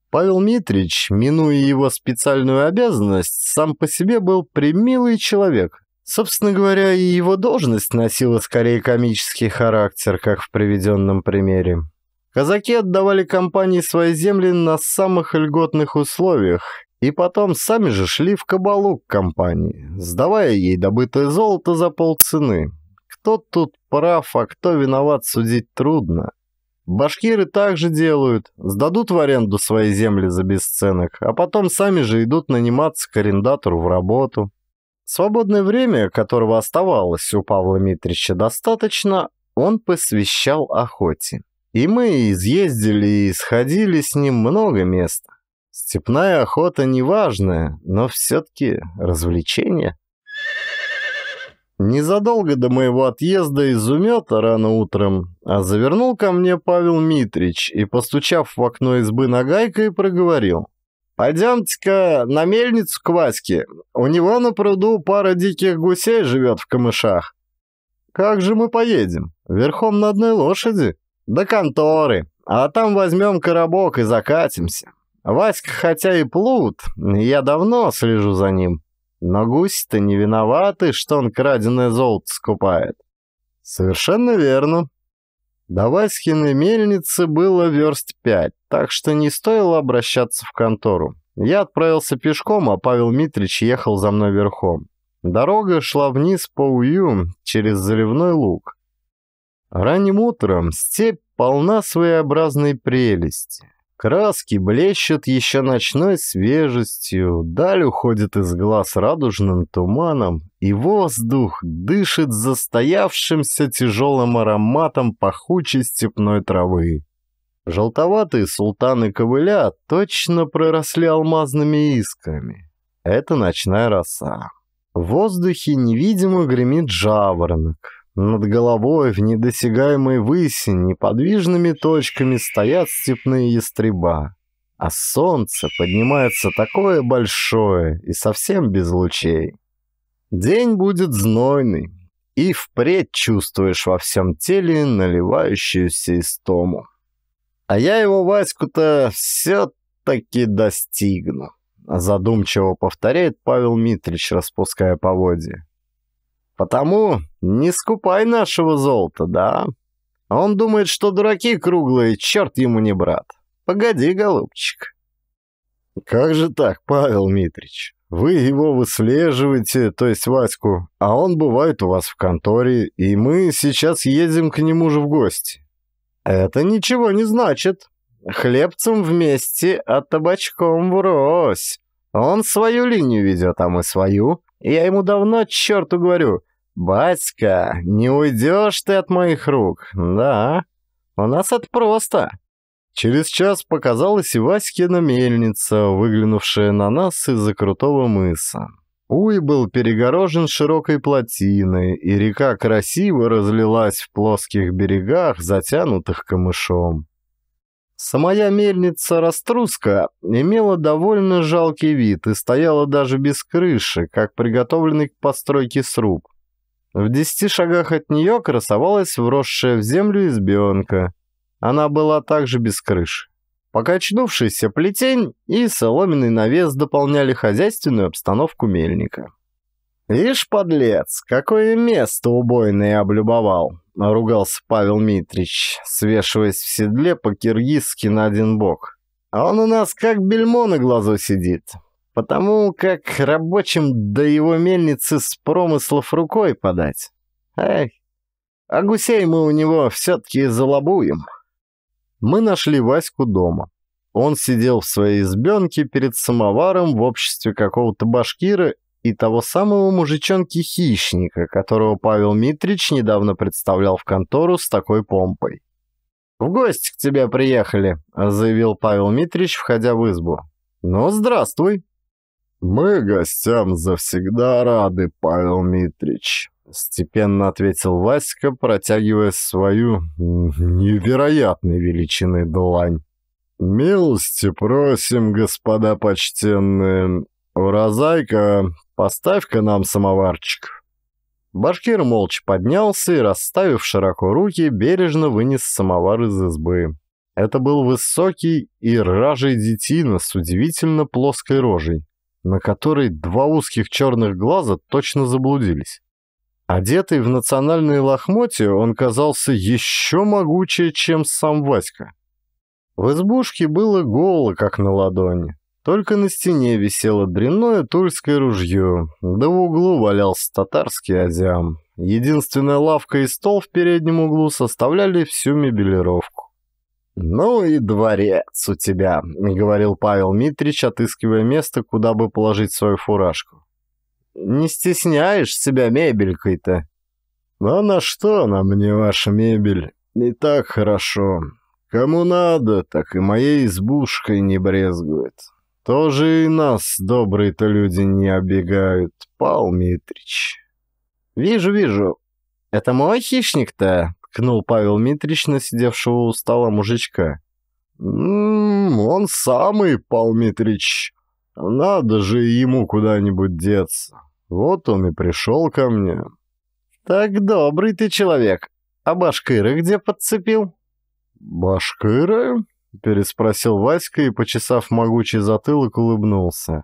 Павел Митрич, минуя его специальную обязанность, сам по себе был премилый человек. Собственно говоря, и его должность носила скорее комический характер, как в приведенном примере. Казаки отдавали компании свои земли на самых льготных условиях, и потом сами же шли в кабалу к компании, сдавая ей добытое золото за полцены. Кто тут прав, а кто виноват, судить трудно. Башкиры так же делают, сдадут в аренду свои земли за бесценок, а потом сами же идут наниматься к арендатору в работу. Свободное время, которого оставалось у Павла Митрича достаточно, он посвящал охоте. И мы изъездили и сходили с ним много мест. Степная охота неважная, но все-таки развлечение. Незадолго до моего отъезда из Умета рано утром а завернул ко мне Павел Митрич и, постучав в окно избы нагайкой, проговорил. «Пойдемте-ка на мельницу к Ваське. У него на пруду пара диких гусей живет в камышах». «Как же мы поедем? Верхом на одной лошади?» До конторы. А там возьмем коробок и закатимся. Васька хотя и плут, я давно слежу за ним. Но гуси-то не виноваты, что он краденое золото скупает. Совершенно верно. До Васькиной мельницы было верст пять, так что не стоило обращаться в контору. Я отправился пешком, а Павел Митрич ехал за мной верхом. Дорога шла вниз по Ую через заливной луг. Ранним утром степь полна своеобразной прелести. Краски блещут еще ночной свежестью, даль уходит из глаз радужным туманом, и воздух дышит застоявшимся тяжелым ароматом пахучей степной травы. Желтоватые султаны ковыля точно проросли алмазными искрами. Это ночная роса. В воздухе невидимо гремит жаворонок. Над головой в недосягаемой выси неподвижными точками стоят степные ястреба. А солнце поднимается такое большое и совсем без лучей. День будет знойный, и впредь чувствуешь во всем теле наливающуюся истому. А я его, Ваську-то, все-таки достигну. Задумчиво повторяет Павел Митрич, распуская поводья. Потому не скупай нашего золота, да? Он думает, что дураки круглые, черт ему не брат. Погоди, голубчик. Как же так, Павел Митрич? Вы его выслеживаете, то есть Ваську, а он бывает у вас в конторе, и мы сейчас едем к нему же в гости. Это ничего не значит. Хлебцем вместе, а табачком врозь. Он свою линию ведет, а мы свою. Я ему давно, черту говорю, «Батька, не уйдешь ты от моих рук, да? У нас это просто». Через час показалась и Васькина мельница, выглянувшая на нас из-за крутого мыса. Уй был перегорожен широкой плотиной, и река красиво разлилась в плоских берегах, затянутых камышом. Самая мельница Раструска имела довольно жалкий вид и стояла даже без крыши, как приготовленный к постройке сруб. В десяти шагах от нее красовалась вросшая в землю избенка. Она была также без крыши. Покачнувшийся плетень и соломенный навес дополняли хозяйственную обстановку мельника. «Ишь, подлец, какое место убойное облюбовал!» — ругался Павел Митрич, свешиваясь в седле по-киргизски на один бок. «А «Он у нас как бельмо на глазу сидит потому как рабочим до его мельницы с промыслов рукой подать. Эх, а гусей мы у него все-таки залобуем. Мы нашли Ваську дома. Он сидел в своей избенке перед самоваром в обществе какого-то башкира и того самого мужичонки-хищника, которого Павел Митрич недавно представлял в контору с такой помпой. «В гости к тебе приехали», — заявил Павел Митрич, входя в избу. «Ну, здравствуй», «Мы гостям завсегда рады, Павел Митрич», — степенно ответил Васька, протягивая свою невероятной величины длань. «Милости просим, господа почтенные. Уразайка, поставь-ка нам самоварчик». Башкир молча поднялся и, расставив широко руки, бережно вынес самовар из избы. Это был высокий и ражий детина с удивительно плоской рожей на которой два узких черных глаза точно заблудились. Одетый в национальные лохмотья, он казался еще могучее, чем сам Васька. В избушке было голо, как на ладони. Только на стене висело дрянное тульское ружье, да в углу валялся татарский азиам. Единственная лавка и стол в переднем углу составляли всю мебелировку. «Ну и дворец у тебя», — говорил Павел Митрич, отыскивая место, куда бы положить свою фуражку. «Не стесняешь себя мебелькой-то?» «Да на что она мне, ваша мебель? Не так хорошо. Кому надо, так и моей избушкой не брезгует. Тоже и нас добрые-то люди не обегают, Пал Митрич». «Вижу, вижу. Это мой хищник-то?» Кнул Павел Митрич на сидевшего у стола мужичка. «М «М-м, -м, «Он самый, Павел Митрич. Надо же ему куда-нибудь деться. Вот он и пришел ко мне». «Так добрый ты человек. А башкиры где подцепил?» Башкиры? переспросил Васька и, почесав могучий затылок, улыбнулся.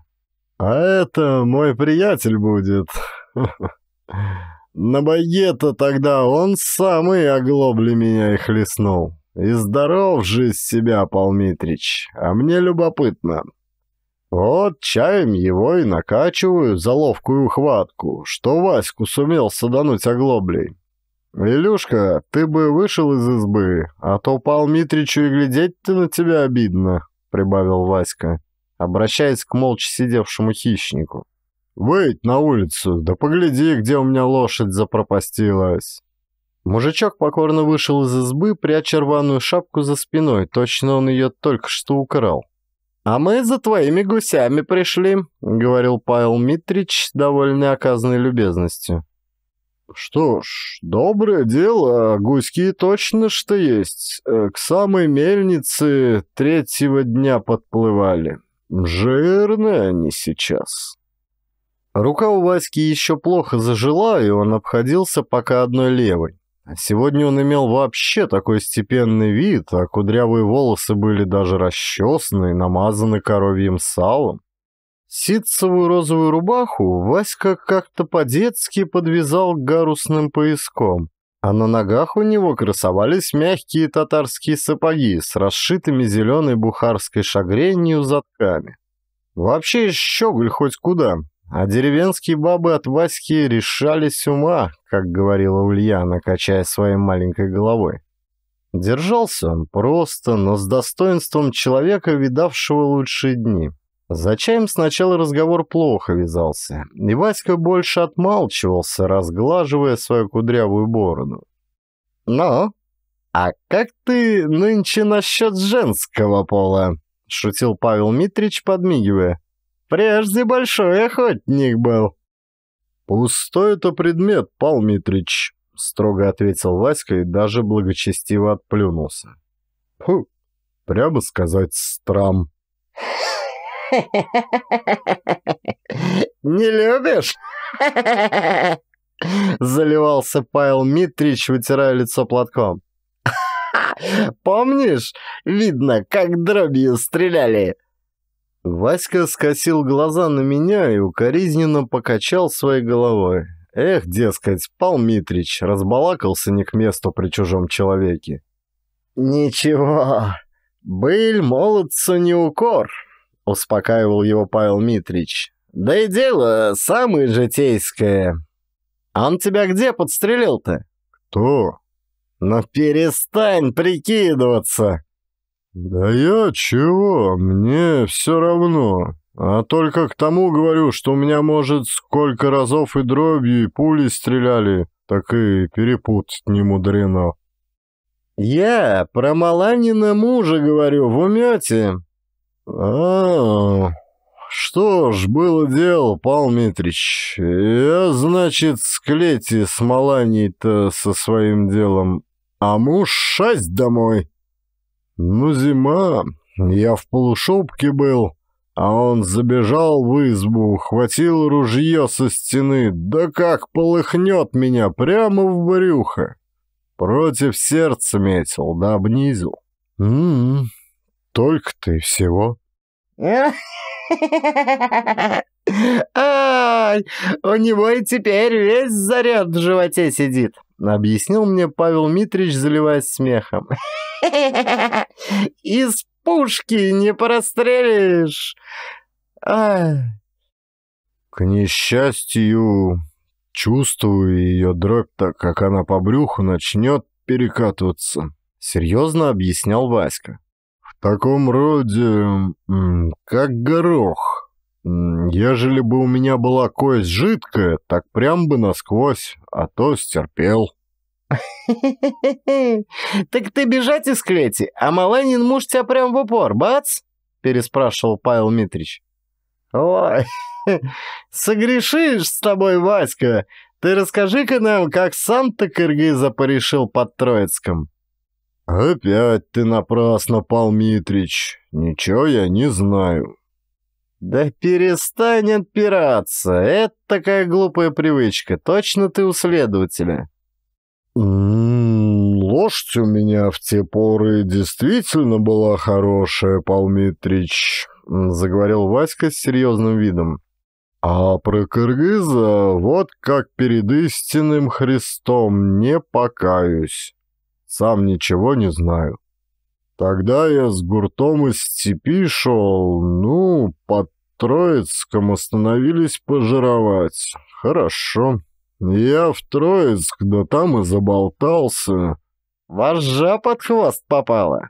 «А это мой приятель будет. На боге-то тогда он сам и оглобли меня и хлестнул. И здоров же из себя, Палмитрич, а мне любопытно. Вот чаем его и накачиваю за ловкую ухватку, что Ваську сумел садануть оглоблей. Илюшка, ты бы вышел из избы, а то Палмитричу и глядеть-то на тебя обидно, прибавил Васька, обращаясь к молча сидевшему хищнику. «Выйдь на улицу, да погляди, где у меня лошадь запропастилась!» Мужичок покорно вышел из избы, пряча рваную шапку за спиной, точно он ее только что украл. «А мы за твоими гусями пришли», — говорил Павел Митрич, довольный оказанной любезностью. «Что ж, доброе дело, гуськи точно что есть. Э, к самой мельнице третьего дня подплывали. Жирные они сейчас». Рука у Васьки еще плохо зажила, и он обходился пока одной левой. А сегодня он имел вообще такой степенный вид, а кудрявые волосы были даже расчесаны и намазаны коровьим салом. Ситцевую розовую рубаху Васька как-то по-детски подвязал гарусным пояском, а на ногах у него красовались мягкие татарские сапоги с расшитыми зеленой бухарской шагренью затками. Вообще щеголь хоть куда, а деревенские бабы от Васьки решались ума, как говорила Ульяна, качая своей маленькой головой. Держался он просто, но с достоинством человека, видавшего лучшие дни. За чаем сначала разговор плохо вязался, и Васька больше отмалчивался, разглаживая свою кудрявую бороду. «Но, «Ну, а как ты нынче насчет женского пола?» — шутил Павел Митрич, подмигивая. Прежде большой охотник был». «Пустой это предмет, Пал Митрич», — строго ответил Васька и даже благочестиво отплюнулся. «Фу, прямо сказать, страм». «Не любишь?» Заливался Павел Митрич, вытирая лицо платком. «Помнишь, видно, как дробью стреляли?» Васька скосил глаза на меня и укоризненно покачал своей головой. Эх, дескать, Пал Митрич, разбалакался не к месту при чужом человеке. Ничего, «Быль молодцу не укор», — успокаивал его Павел Митрич. «Да и дело самое житейское. А он тебя где подстрелил-то?» «Кто?» «Ну перестань прикидываться!» «Да я чего? Мне все равно. А только к тому говорю, что у меня, может, сколько разов и дробью, и пули стреляли, так и перепутать не мудрено». «Я про Маланина мужа говорю, в умете?» а, -а, а Что ж, было дело, Павел Митрич. Я, значит, клети с Маланей-то со своим делом, а муж шасть домой». «Ну, зима. Я в полушубке был, а он забежал в избу, хватил ружье со стены. Да как полыхнет меня прямо в брюхо!» Против сердца метил, да обнизил. «М м-м. -м, только ты всего». «Ай, у него и теперь весь заряд в животе сидит». Объяснил мне Павел Митрич, заливаясь смехом. Из пушки не прострелишь. К несчастью, чувствую ее дробь так, как она по брюху начнет перекатываться. Серьезно объяснял Васька. В таком роде, как горох. Ежели бы у меня была кость жидкая, так прям бы насквозь, а то стерпел. «Так ты бежать из клети, а Маланин муж тебя прям в упор, бац?» — переспрашивал Павел Митрич. «Ой, согрешишь с тобой, Васька. Ты расскажи-ка нам, как сам-то Кыргыза порешил под Троицком». «Опять ты напрасно, Пал Митрич. Ничего я не знаю. «Да перестань отпираться! Это такая глупая привычка! Точно ты у следователя!» «М-м, «Лошадь у меня в те поры действительно была хорошая, Палмитрич», — заговорил Васька с серьезным видом. «А про Кыргыза вот как перед истинным Христом не покаюсь. Сам ничего не знаю». Тогда я с гуртом из степи шел, ну, под Троицком остановились пожировать. Хорошо. Я в Троицк, да там и заболтался. Вожжа под хвост попала?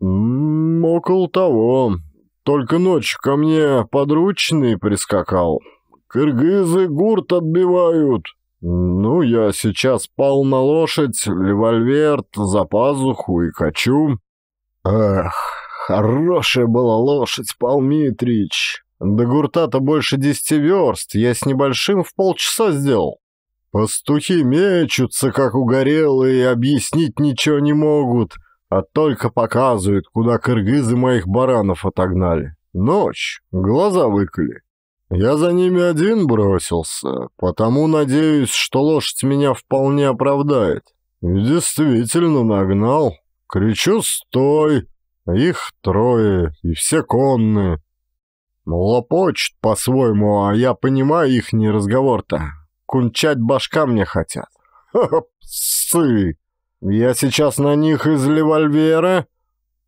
М -м, около того. Только ночью ко мне подручный прискакал. Кыргызы гурт отбивают. Ну, я сейчас пал на лошадь, револьвер за пазуху и качу. Ах, хорошая была лошадь, Пал Митрич. До гурта-то больше десяти верст, я с небольшим в полчаса сделал. Пастухи мечутся, как угорелые, и объяснить ничего не могут, а только показывают, куда кыргызы моих баранов отогнали. Ночь, глаза выколи. Я за ними один бросился, потому надеюсь, что лошадь меня вполне оправдает. Действительно нагнал, Кричу «Стой!» Их трое, и все конные. Лопочет по-своему, а я понимаю их не разговор-то. Кунчать башка мне хотят. Ха-ха, Я сейчас на них из револьвера.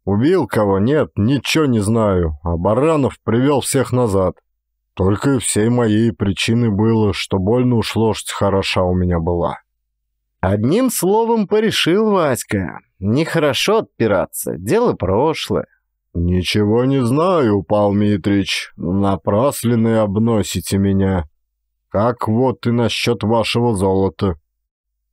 Убил кого? Нет, ничего не знаю. А Баранов привел всех назад. Только всей моей причины было, что больно уж лошадь хороша у меня была. Одним словом порешил Васька. Нехорошо отпираться, дело прошлое. «Ничего не знаю, Пал Митрич, напраслины обносите меня. Как вот и насчет вашего золота?»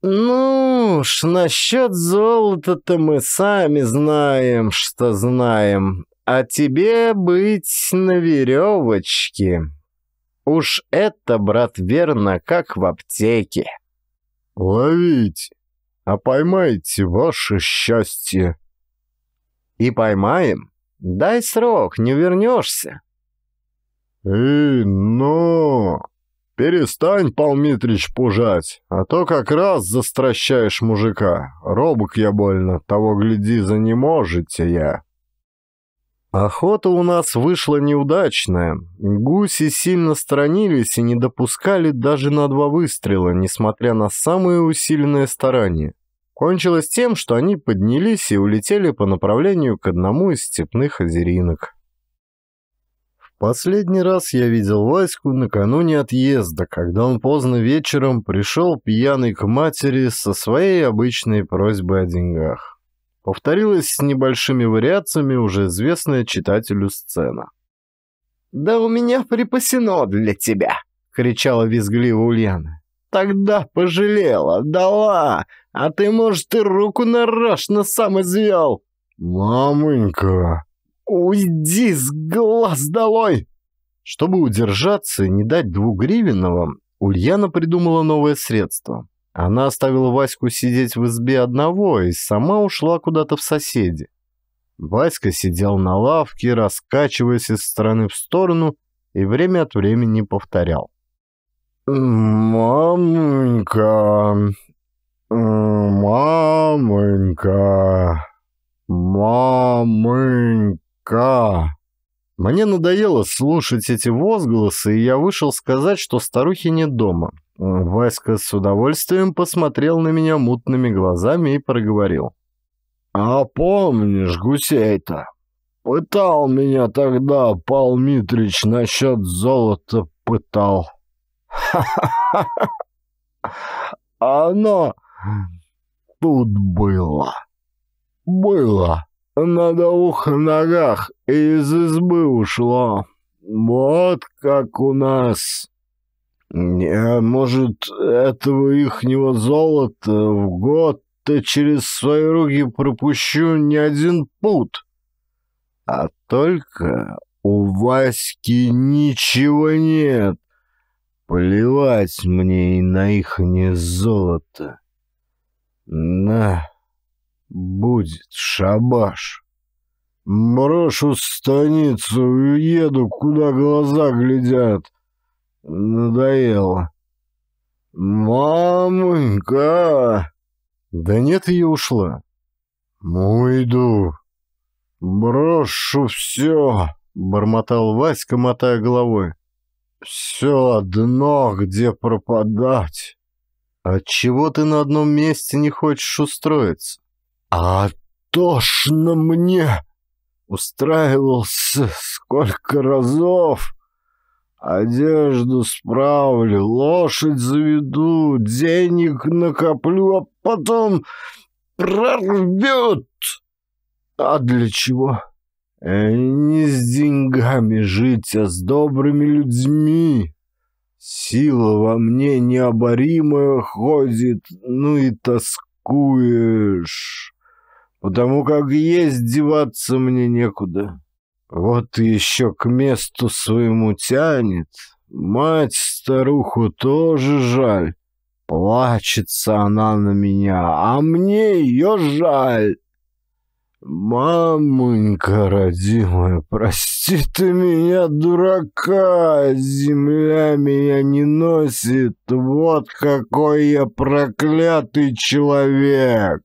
«Ну уж, насчет золота-то мы сами знаем, что знаем, а тебе быть на веревочке. Уж это, брат, верно, как в аптеке». Ловить, а поймайте ваше счастье!» «И поймаем? Дай срок, не вернешься!» «И, но...» «Перестань, Палмитрич, пужать, а то как раз застращаешь мужика. Робок я больно, того гляди, за не можете я». Охота у нас вышла неудачная. Гуси сильно сторонились и не допускали даже на два выстрела, несмотря на самые усиленные старания. Кончилось тем, что они поднялись и улетели по направлению к одному из степных озеринок. В последний раз я видел Ваську накануне отъезда, когда он поздно вечером пришел пьяный к матери со своей обычной просьбой о деньгах повторилась с небольшими вариациями уже известная читателю сцена. «Да у меня припасено для тебя!» — кричала визгливо Ульяна. «Тогда пожалела, дала, а ты, может, и руку нарочно сам извел!» «Мамонька!» «Уйди с глаз долой!» Чтобы удержаться и не дать двугривенного, Ульяна придумала новое средство. Она оставила Ваську сидеть в избе одного и сама ушла куда-то в соседи. Васька сидел на лавке, раскачиваясь из стороны в сторону и время от времени повторял. «Мамонька, мамонька, мамонька». Мне надоело слушать эти возгласы, и я вышел сказать, что старухи нет дома. Васька с удовольствием посмотрел на меня мутными глазами и проговорил. «А помнишь гусей-то? Пытал меня тогда Пал Митрич насчет золота пытал. Ха-ха-ха! Оно тут было. Было!» на двух ногах и из избы ушло. Вот как у нас. Не, может, этого ихнего золота в год-то через свои руки пропущу не один пут. А только у Васьки ничего нет. Плевать мне и на ихнее золото. На... Будет шабаш. Брошу станицу, и еду, куда глаза глядят. Надоело. «Мамонька!» «Да нет, ее ушла». «Уйду. Брошу все!» — бормотал Васька, мотая головой. «Все одно, где пропадать!» «Отчего ты на одном месте не хочешь устроиться?» А тошно мне. Устраивался сколько разов. Одежду справлю, лошадь заведу, денег накоплю, а потом прорвет. А для чего? Э, не с деньгами жить, а с добрыми людьми. Сила во мне необоримая ходит, ну и тоскуешь потому как есть деваться мне некуда. Вот еще к месту своему тянет. Мать старуху тоже жаль. Плачется она на меня, а мне ее жаль. Мамонька родимая, прости ты меня, дурака, земля меня не носит, вот какой я проклятый человек.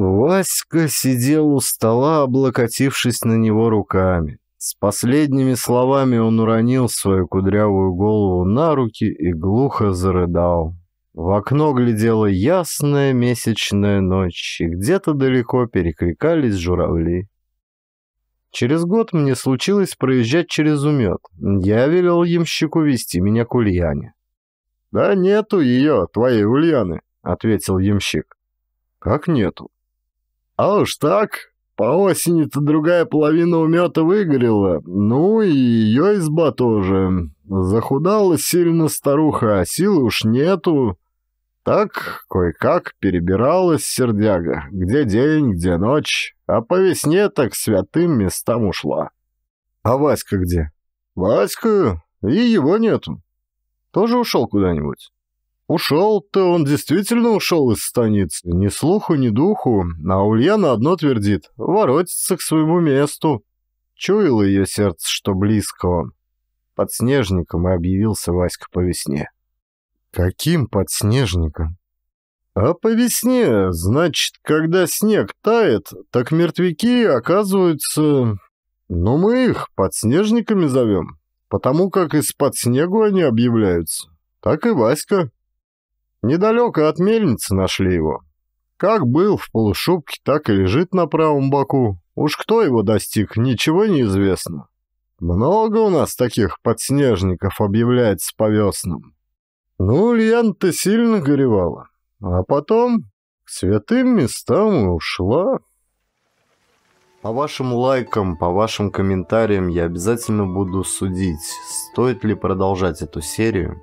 Васька сидел у стола, облокотившись на него руками. С последними словами он уронил свою кудрявую голову на руки и глухо зарыдал. В окно глядела ясная месячная ночь, и где-то далеко перекликались журавли. Через год мне случилось проезжать через Умет. Я велел ямщику вести меня к Ульяне. «Да нету ее, твоей Ульяны», — ответил ямщик. «Как нету? А уж так, по осени-то другая половина умета выгорела, ну и ее изба тоже. Захудала сильно старуха, а силы уж нету. Так кое-как перебиралась сердяга, где день, где ночь, а по весне так святым местам ушла. А Васька где? Васька? И его нету. Тоже ушел куда-нибудь? Ушел-то он действительно ушел из станицы, ни слуху, ни духу, а Ульяна одно твердит — воротится к своему месту. Чуяло ее сердце, что близко он. Подснежником и объявился Васька по весне. Каким подснежником? А по весне, значит, когда снег тает, так мертвяки оказываются... Ну, мы их подснежниками зовем, потому как из-под снегу они объявляются. Так и Васька Недалеко от мельницы нашли его. Как был в полушубке, так и лежит на правом боку. Уж кто его достиг, ничего не известно. Много у нас таких подснежников объявляется по веснам. Ну, Ульяна-то сильно горевала. А потом к святым местам и ушла. По вашим лайкам, по вашим комментариям я обязательно буду судить, стоит ли продолжать эту серию.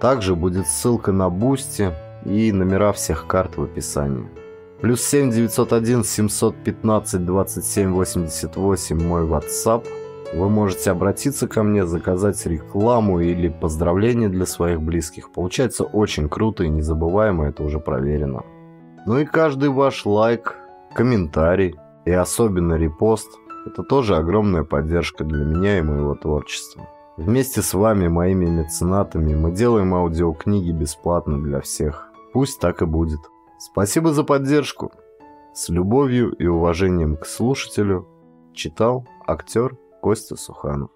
Также будет ссылка на Бусти и номера всех карт в описании. Плюс 7 901 715 27 88 мой WhatsApp. Вы можете обратиться ко мне, заказать рекламу или поздравления для своих близких. Получается очень круто и незабываемо, это уже проверено. Ну и каждый ваш лайк, комментарий и особенно репост – это тоже огромная поддержка для меня и моего творчества. Вместе с вами, моими меценатами, мы делаем аудиокниги бесплатно для всех. Пусть так и будет. Спасибо за поддержку. С любовью и уважением к слушателю читал актер Костя Суханов.